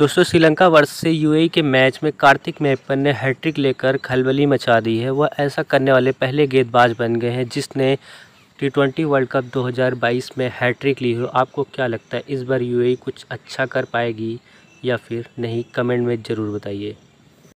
दोस्तों श्रीलंका वर्ष से यूएई के मैच में कार्तिक मेहपन ने हैट्रिक लेकर खलबली मचा दी है वह ऐसा करने वाले पहले गेंदबाज बन गए हैं जिसने टी ट्वेंटी वर्ल्ड कप 2022 में हैट्रिक ली हो आपको क्या लगता है इस बार यूएई कुछ अच्छा कर पाएगी या फिर नहीं कमेंट में ज़रूर बताइए